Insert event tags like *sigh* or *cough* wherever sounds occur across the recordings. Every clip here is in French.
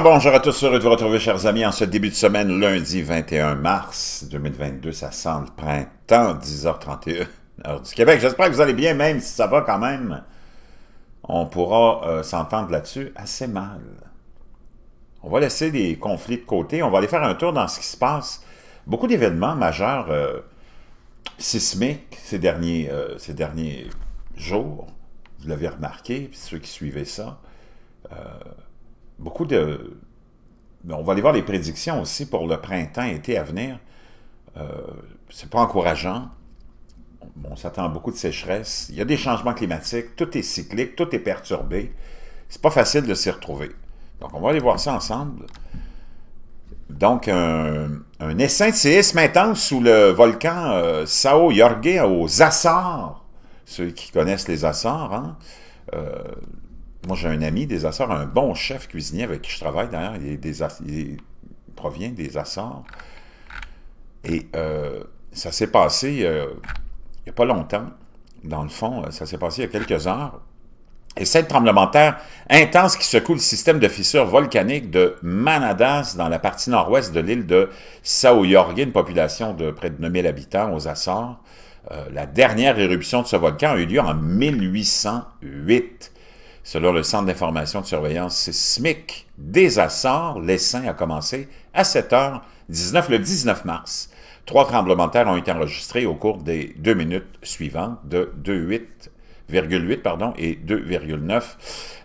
bonjour à tous, heureux de vous retrouver, chers amis, en ce début de semaine, lundi 21 mars 2022, ça sent le printemps, 10h31, heure du Québec. J'espère que vous allez bien, même si ça va quand même. On pourra euh, s'entendre là-dessus assez mal. On va laisser des conflits de côté, on va aller faire un tour dans ce qui se passe. Beaucoup d'événements majeurs euh, sismiques ces derniers, euh, ces derniers jours, vous l'avez remarqué, ceux qui suivaient ça beaucoup de... On va aller voir les prédictions aussi pour le printemps-été à venir. Euh, c'est pas encourageant. On s'attend à beaucoup de sécheresse. Il y a des changements climatiques. Tout est cyclique, tout est perturbé. C'est pas facile de s'y retrouver. Donc, on va aller voir ça ensemble. Donc, un, essentiel essaim de séisme intense sous le volcan euh, Sao jorge aux Açores. Ceux qui connaissent les Açores, hein? Euh, moi, j'ai un ami des Açores, un bon chef cuisinier avec qui je travaille d'ailleurs. Il, provient des Açores. Et euh, ça s'est passé euh, il n'y a pas longtemps. Dans le fond, euh, ça s'est passé il y a quelques heures. Et cette tremblement de terre intense qui secoue le système de fissures volcaniques de Manadas dans la partie nord-ouest de l'île de Sao Jorge, une population de près de 9000 habitants aux Açores. la dernière éruption de ce volcan a eu lieu en 1808. Selon le Centre d'information de surveillance sismique des Açores, l'essai a commencé à 7h19 le 19 mars. Trois tremblementaires ont été enregistrés au cours des deux minutes suivantes de 2,8 pardon, et 2,9.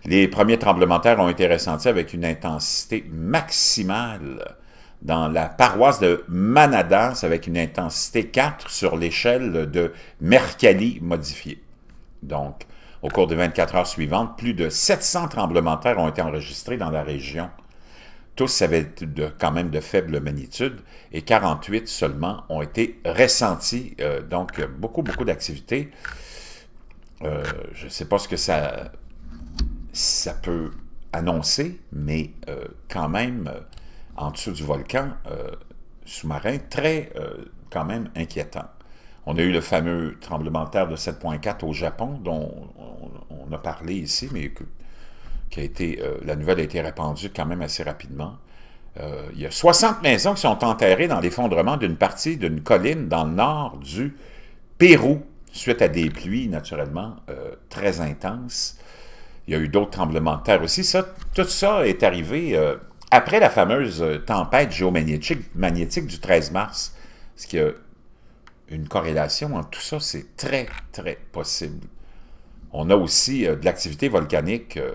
Les premiers tremblementaires ont été ressentis avec une intensité maximale dans la paroisse de Manadas avec une intensité 4 sur l'échelle de Mercalli modifiée. Donc, au cours des 24 heures suivantes, plus de 700 tremblements de terre ont été enregistrés dans la région. Tous avaient de, quand même de faible magnitude et 48 seulement ont été ressentis. Euh, donc, beaucoup, beaucoup d'activités. Euh, je ne sais pas ce que ça, ça peut annoncer, mais euh, quand même, en dessous du volcan sous-marin, très quand même inquiétant. On a eu le fameux tremblement de terre de 7.4 au Japon, dont on, a parlé ici, mais qui a été, euh, la nouvelle a été répandue quand même assez rapidement. Euh, il y a 60 maisons qui sont enterrées dans l'effondrement d'une partie d'une colline dans le nord du Pérou, suite à des pluies, naturellement, euh, très intenses. Il y a eu d'autres tremblements de terre aussi. Ça, tout ça est arrivé après la fameuse tempête géomagnétique du 13 mars, ce qui a une corrélation entre tout ça, c'est très, très possible. On a aussi euh, de l'activité volcanique euh,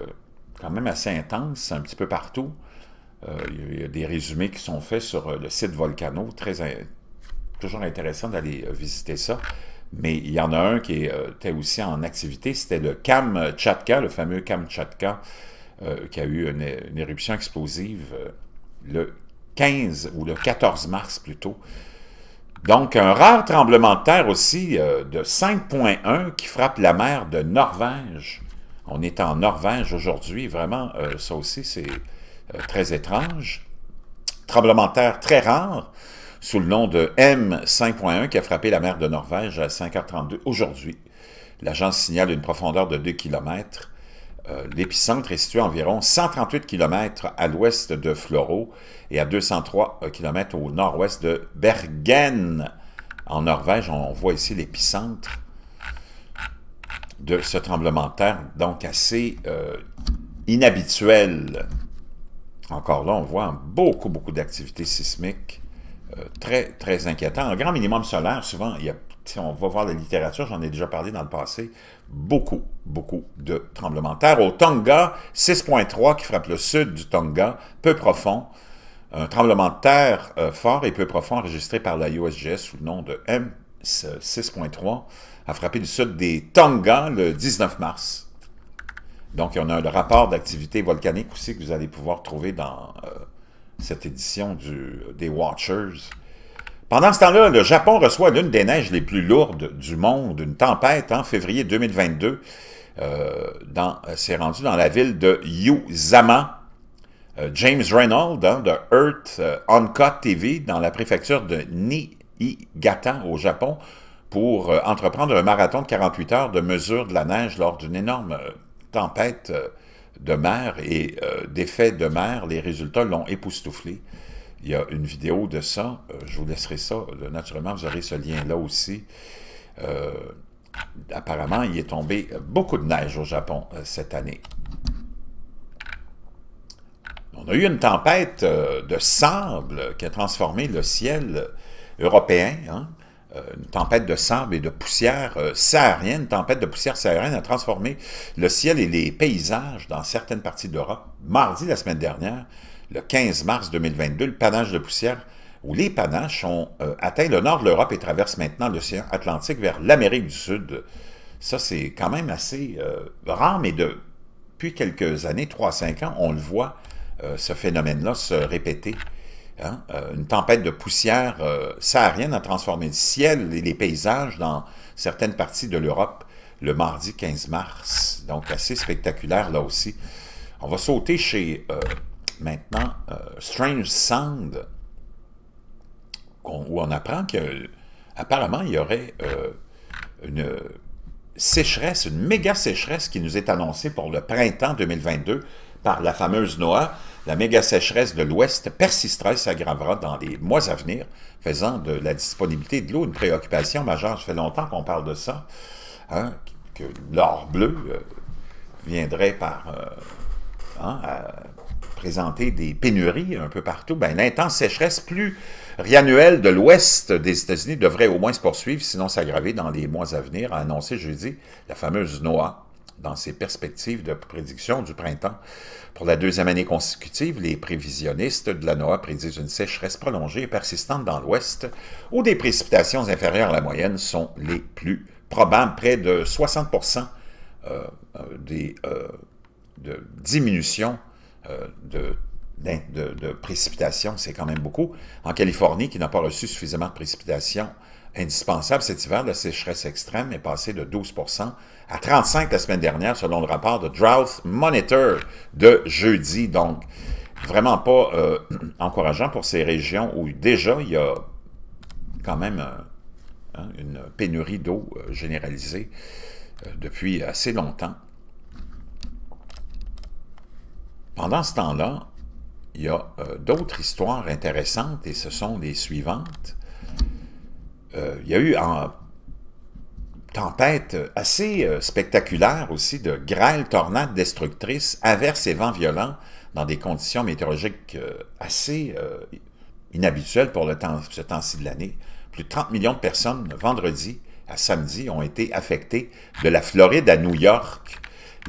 quand même assez intense, un petit peu partout. Euh, il y, a des résumés qui sont faits sur le site Volcano, très toujours intéressant d'aller visiter ça. Mais il y en a un qui était aussi en activité, c'était le Kamchatka, le fameux Kamchatka, qui a eu une, une éruption explosive le 15 ou le 14 mars plutôt donc, un rare tremblement de terre aussi euh, de 5.1 qui frappe la mer de Norvège. On est en Norvège aujourd'hui, vraiment, euh, ça aussi, c'est euh, très étrange. Tremblement de terre très rare, sous le nom de M5.1 qui a frappé la mer de Norvège à 5h32 aujourd'hui. L'agence signale une profondeur de 2 km. Euh, l'épicentre est situé à environ 138 km à l'ouest de Floraux et à 203 euh, km au nord-ouest de Bergen. En Norvège, on voit ici l'épicentre de ce tremblement de terre, donc assez euh, inhabituel. Encore là, on voit beaucoup, beaucoup d'activités sismiques euh, très, très inquiétant. Un grand minimum solaire, souvent, il y a, on va voir la littérature, j'en ai déjà parlé dans le passé, beaucoup, beaucoup de tremblements de terre. Au Tonga, 6.3 qui frappe le sud du Tonga, peu profond. Un tremblement de terre euh, fort et peu profond enregistré par la USGS sous le nom de M6.3 a frappé le sud des Tonga le 19 mars. Donc, il en a un rapport d'activité volcanique aussi que vous allez pouvoir trouver dans... Euh, cette édition des Watchers. Pendant ce temps-là, le Japon reçoit l'une des neiges les plus lourdes du monde, une tempête en février 2022. Euh, C'est rendu dans la ville de Yuzama. Euh, James Reynolds hein, de Earth Uncut euh, TV dans la préfecture de Niigata au Japon pour euh, entreprendre un marathon de 48 heures de mesure de la neige lors d'une énorme tempête de mer et euh, d'effets de mer, les résultats l'ont époustouflé. Il y a une vidéo de ça, euh, je vous laisserai ça, naturellement, vous aurez ce lien-là aussi. Euh, apparemment, il est tombé beaucoup de neige au Japon cette année. On a eu une tempête de sable qui a transformé le ciel européen, hein, euh, une tempête de sable et de poussière euh, saharienne, une tempête de poussière saharienne a transformé le ciel et les paysages dans certaines parties d'Europe. Mardi, la semaine dernière, le 15 mars 2022, le panache de poussière où les panaches ont euh, atteint le nord de l'Europe et traversent maintenant l'océan Atlantique vers l'Amérique du Sud. Ça, c'est quand même assez rare, mais depuis quelques années, 3-5 ans, on le voit, ce phénomène-là se répéter Hein, euh, une tempête de poussière saharienne euh, a transformé le ciel et les paysages dans certaines parties de l'Europe le mardi 15 mars. Donc, assez spectaculaire là aussi. On va sauter chez euh, maintenant Strange Sound, où on apprend qu'apparemment, il y aurait une sécheresse, une méga sécheresse qui nous est annoncée pour le printemps 2022 par la fameuse Noah. La méga sécheresse de l'Ouest persistera et s'aggravera dans les mois à venir, faisant de la disponibilité de l'eau une préoccupation majeure. Ça fait longtemps qu'on parle de ça, hein, que l'or bleu euh, viendrait par euh, hein, présenter des pénuries un peu partout. Ben, L'intense sécheresse pluriannuelle de l'Ouest des États-Unis devrait au moins se poursuivre, sinon s'aggraver dans les mois à venir, a annoncé jeudi la fameuse NOAA dans ses perspectives de prédiction du printemps. Pour la deuxième année consécutive, les prévisionnistes de la NOAA prédisent une sécheresse prolongée et persistante dans l'Ouest, où des précipitations inférieures à la moyenne sont les plus probables, près de 60 euh, euh, euh, de diminution de de, de précipitations, c'est quand même beaucoup. En Californie, qui n'a pas reçu suffisamment de précipitations indispensable cet hiver, la sécheresse extrême est passée de 12 à 35 la semaine dernière, selon le rapport de Drought Monitor de jeudi. Donc, vraiment pas euh, *clears throat* encourageant pour ces régions où déjà il y a quand même euh, hein, une pénurie d'eau euh, généralisée depuis assez longtemps. Pendant ce temps-là, il y a d'autres histoires intéressantes et ce sont les suivantes. Euh, il y a eu une tempête assez euh, spectaculaire aussi de grêles, tornades destructrices, averses et vents violents dans des conditions météorologiques euh, assez inhabituelles pour ce temps-ci de l'année. Plus de 30 millions de personnes, vendredi à samedi, ont été affectées de la Floride à New York.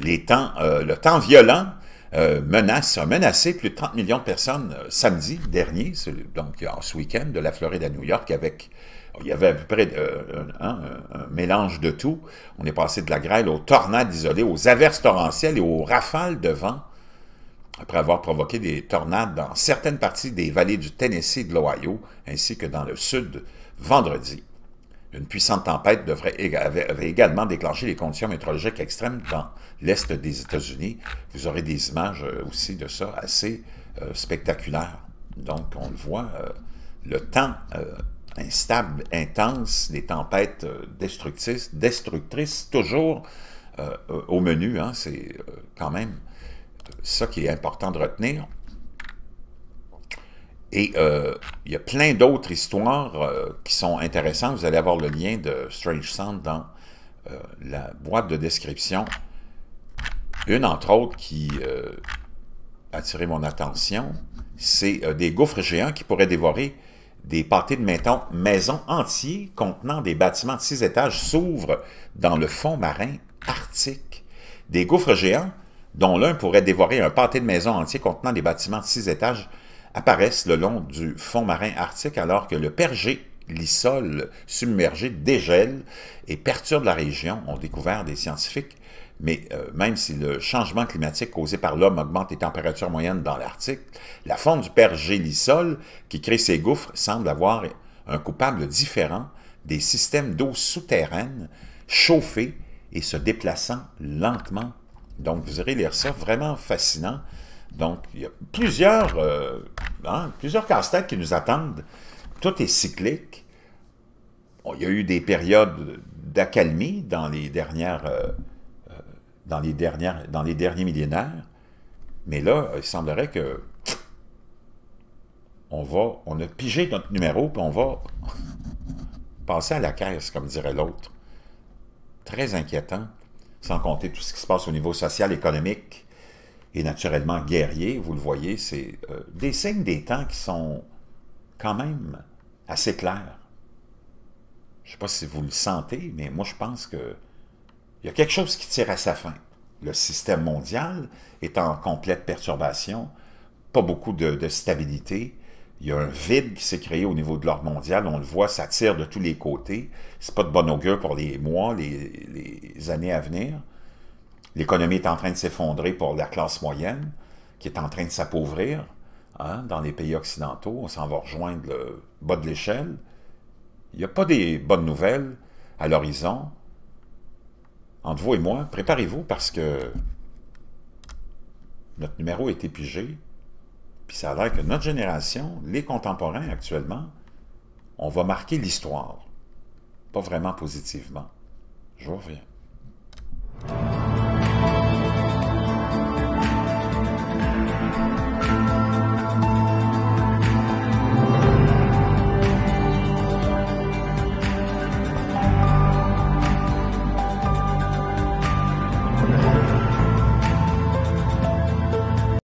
le temps violent menace, a menacé plus de 30 millions de personnes samedi dernier, donc en ce week-end, de la Floride à New York avec il y avait à peu près euh, un, mélange de tout. On est passé de la grêle aux tornades isolées, aux averses torrentielles et aux rafales de vent, après avoir provoqué des tornades dans certaines parties des vallées du Tennessee et de l'Ohio, ainsi que dans le sud vendredi. Une puissante tempête devrait, avait, également déclenché les conditions météorologiques extrêmes dans l'est des États-Unis. Vous aurez des images euh, aussi de ça assez euh, spectaculaires. Donc, on le voit, le temps instable, intense, des tempêtes euh, destructrices, toujours euh, euh, au menu. Hein, c'est quand même ça qui est important de retenir. Et il y a plein d'autres histoires qui sont intéressantes. Vous allez avoir le lien de Strange Sound dans la boîte de description. Une, entre autres, qui a attiré mon attention, c'est des gouffres géants qui pourraient dévorer des pâtés de maisons entiers contenant des bâtiments de six étages s'ouvrent dans le fond marin arctique. Des gouffres géants, dont l'un pourrait dévorer un pâté de maisons entier contenant des bâtiments de six étages, apparaissent le long du fond marin arctique alors que le pergé lissol submergé dégèle et perturbe la région, ont découvert des scientifiques mais euh, même si le changement climatique causé par l'homme augmente les températures moyennes dans l'Arctique, la fonte du pergélisol qui crée ces gouffres semble avoir un coupable différent des systèmes d'eau souterraine chauffés et se déplaçant lentement. Donc, vous irez lire ça, vraiment fascinant. Donc, il y a plusieurs, euh, hein, plusieurs casse qui nous attendent. Tout est cyclique. il y a eu des périodes d'accalmie dans les dernières... Euh, dans les, dernières, dans les derniers millénaires. Mais là, euh, il semblerait que on va, on a pigé notre numéro, puis on va *laughs* passer à la caisse, comme dirait l'autre. Très inquiétant, sans compter tout ce qui se passe au niveau social, économique et naturellement guerrier. Vous le voyez, c'est euh, des signes des temps qui sont quand même assez clairs. Je ne sais pas si vous le sentez, mais moi je pense que il y a quelque chose qui tire à sa fin. Le système mondial est en complète perturbation, pas beaucoup de, stabilité. Il y a un vide qui s'est créé au niveau de l'ordre mondial. On le voit, ça tire de tous les côtés. C'est pas de bon augure pour les mois, les, années à venir. L'économie est en train de s'effondrer pour la classe moyenne, qui est en train de s'appauvrir hein, dans les pays occidentaux. On s'en va rejoindre le bas de l'échelle. Il n'y a pas des bonnes nouvelles à l'horizon entre vous et moi, préparez-vous parce que notre numéro est épigé, puis ça a l'air que notre génération, les contemporains actuellement, on va marquer l'histoire. Pas vraiment positivement. Je reviens.